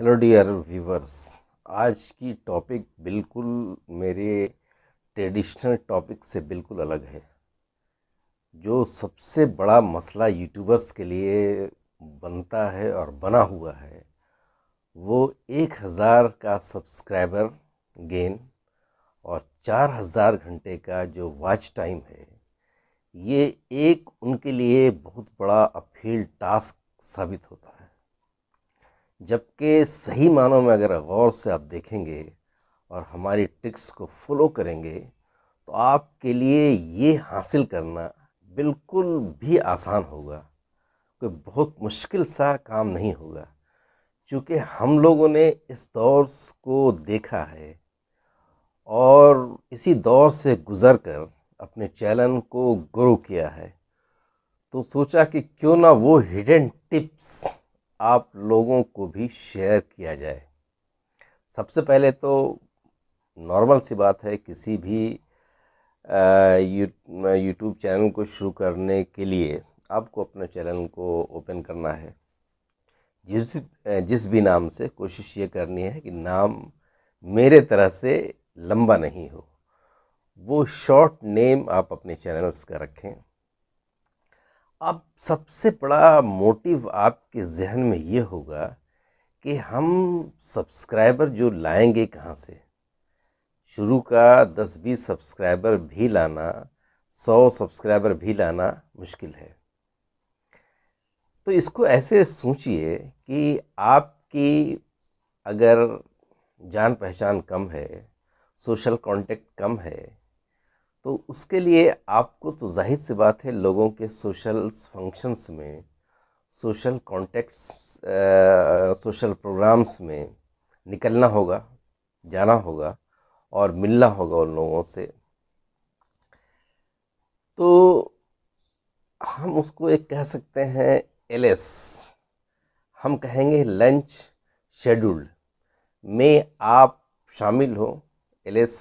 hello dear viewers आज की topic बिल्कुल मेरे ट्रेडिशनल टॉपिक से बिल्कुल अलग है जो सबसे बड़ा मसला यूट्यूबर्स के लिए बनता है और बना हुआ है वो एक हज़ार का सब्सक्राइबर गेन और चार हज़ार घंटे का जो वॉच टाइम है ये एक उनके लिए बहुत बड़ा अपील टास्क साबित होता है जबकि सही मानों में अगर गौर से आप देखेंगे और हमारी ट्रिक्स को फॉलो करेंगे तो आपके लिए ये हासिल करना बिल्कुल भी आसान होगा कोई बहुत मुश्किल सा काम नहीं होगा क्योंकि हम लोगों ने इस दौर को देखा है और इसी दौर से गुज़र कर अपने चैनल को ग्रो किया है तो सोचा कि क्यों ना वो हिडन टिप्स आप लोगों को भी शेयर किया जाए सबसे पहले तो नॉर्मल सी बात है किसी भी यूट्यूब चैनल को शुरू करने के लिए आपको अपने चैनल को ओपन करना है जिस जिस भी नाम से कोशिश ये करनी है कि नाम मेरे तरह से लंबा नहीं हो वो शॉर्ट नेम आप अपने चैनल्स का रखें अब सबसे बड़ा मोटिव आपके जहन में ये होगा कि हम सब्सक्राइबर जो लाएंगे कहाँ से शुरू का दस बीस सब्सक्राइबर भी लाना सौ सब्सक्राइबर भी लाना मुश्किल है तो इसको ऐसे सोचिए कि आपकी अगर जान पहचान कम है सोशल कांटेक्ट कम है तो उसके लिए आपको तो जाहिर सी बात है लोगों के सोशल फंक्शंस में सोशल कॉन्टेक्ट्स सोशल प्रोग्राम्स में निकलना होगा जाना होगा और मिलना होगा उन लोगों से तो हम उसको एक कह सकते हैं एलएस हम कहेंगे लंच शेड्यूल्ड में आप शामिल हो एलएस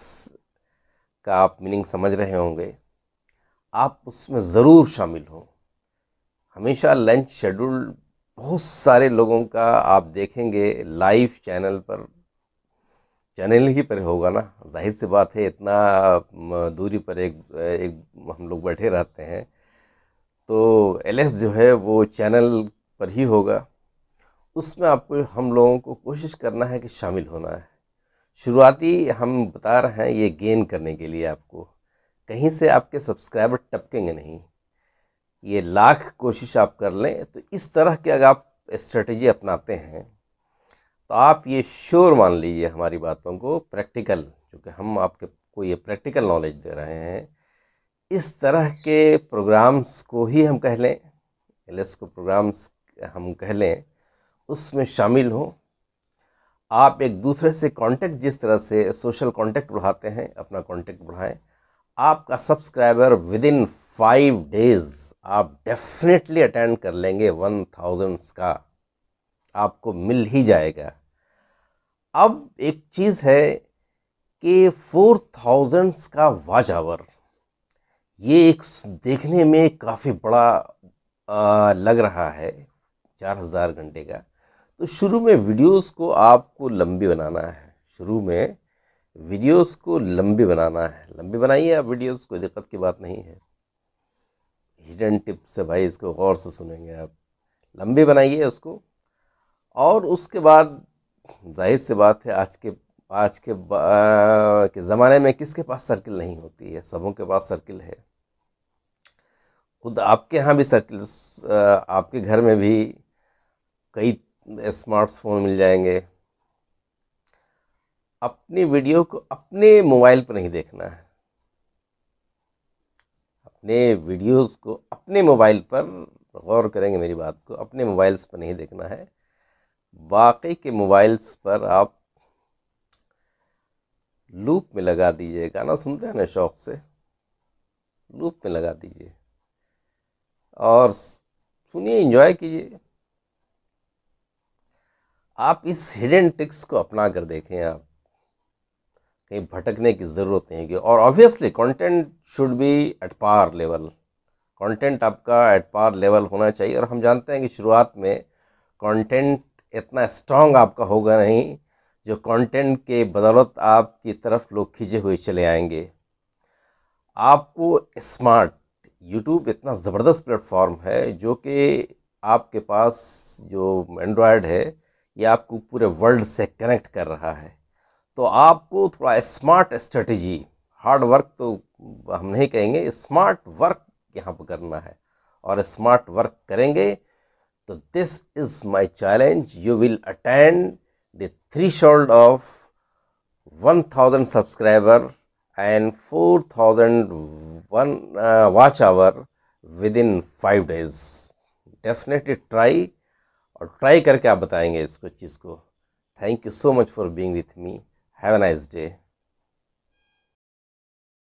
का आप मीनिंग समझ रहे होंगे आप उसमें ज़रूर शामिल हों हमेशा लंच शेड्यूल बहुत सारे लोगों का आप देखेंगे लाइव चैनल पर चैनल ही पर होगा ना जाहिर सी बात है इतना दूरी पर एक एक हम लोग बैठे रहते हैं तो एलएस जो है वो चैनल पर ही होगा उसमें आपको हम लोगों को कोशिश करना है कि शामिल होना है शुरुआती हम बता रहे हैं ये गेन करने के लिए आपको कहीं से आपके सब्सक्राइबर टपकेंगे नहीं ये लाख कोशिश आप कर लें तो इस तरह के अगर आप स्ट्रेटजी अपनाते हैं तो आप ये श्योर मान लीजिए हमारी बातों को प्रैक्टिकल क्योंकि हम आपके को ये प्रैक्टिकल नॉलेज दे रहे हैं इस तरह के प्रोग्राम्स को ही हम कह लें एल को प्रोग्राम्स हम कह लें उसमें शामिल हों आप एक दूसरे से कांटेक्ट जिस तरह से सोशल कांटेक्ट बढ़ाते हैं अपना कांटेक्ट बढ़ाएं आपका subscriber within five days आप डेफिनेटली अटेंड कर लेंगे वन थाउजेंड्स का आपको मिल ही जाएगा अब एक चीज़ है कि फोर थाउजेंड्स का वाच आवर ये एक देखने में काफ़ी बड़ा आ, लग रहा है चार हज़ार घंटे का तो शुरू में वीडियोस को आपको लंबी बनाना है शुरू में वीडियोस को लंबी बनाना है लंबी बनाइए आप वीडियोस कोई दिक्कत की बात नहीं है हिडन टिप्स है भाई इसको गौर से सुनेंगे आप लंबी बनाइए उसको और उसके बाद जाहिर सी बात है आज के आज के के ज़माने में किसके पास सर्किल नहीं होती है सबों के पास सर्किल है खुद आपके यहाँ भी सर्किल्स आपके घर में भी कई स्मार्टफोन मिल जाएंगे अपनी वीडियो को अपने मोबाइल पर नहीं देखना है अपने वीडियोस को अपने मोबाइल पर गौर करेंगे मेरी बात को अपने मोबाइल्स पर नहीं देखना है बाकी के मोबाइल्स पर आप लूप में लगा दीजिए गाना सुनते हैं ना शौक़ से लूप में लगा दीजिए और सुनिए इंजॉय कीजिए आप इस हिडन ट्रिक्स को अपना कर देखें आप कहीं भटकने की ज़रूरत नहीं है और obviously content should be at par level content आपका एट पार लेवल होना चाहिए और हम जानते हैं कि शुरुआत में कंटेंट इतना स्ट्रांग आपका होगा नहीं जो कंटेंट के बदौलत आपकी तरफ लोग खींचे हुए चले आएंगे आपको स्मार्ट यूट्यूब इतना ज़बरदस्त प्लेटफॉर्म है जो कि आपके पास जो एंड्रॉयड है ये आपको पूरे वर्ल्ड से कनेक्ट कर रहा है तो आपको थोड़ा स्मार्ट स्ट्रेटजी हार्ड वर्क तो हम नहीं कहेंगे स्मार्ट वर्क यहाँ पर करना है और स्मार्ट वर्क करेंगे तो this is my challenge you will attend the threshold of one thousand subscriber and four thousand one watch hour within five days definitely try और ट्राई करके आप बताएंगे इसको चीज़ को thank you so much for being with me have a nice day